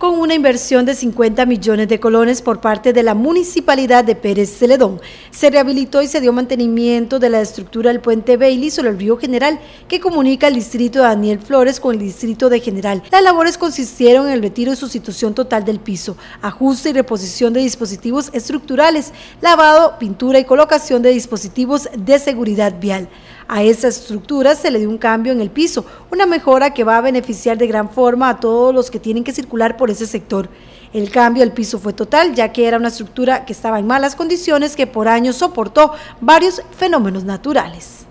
con una inversión de 50 millones de colones por parte de la Municipalidad de Pérez Celedón. Se rehabilitó y se dio mantenimiento de la estructura del puente Bailey sobre el río General, que comunica el distrito de Daniel Flores con el distrito de General. Las labores consistieron en el retiro y sustitución total del piso, ajuste y reposición de dispositivos estructurales, lavado, pintura y colocación de dispositivos de seguridad vial. A esa estructura se le dio un cambio en el piso, una mejora que va a beneficiar de gran forma a todos los que tienen que circular por ese sector. El cambio al piso fue total, ya que era una estructura que estaba en malas condiciones que por años soportó varios fenómenos naturales.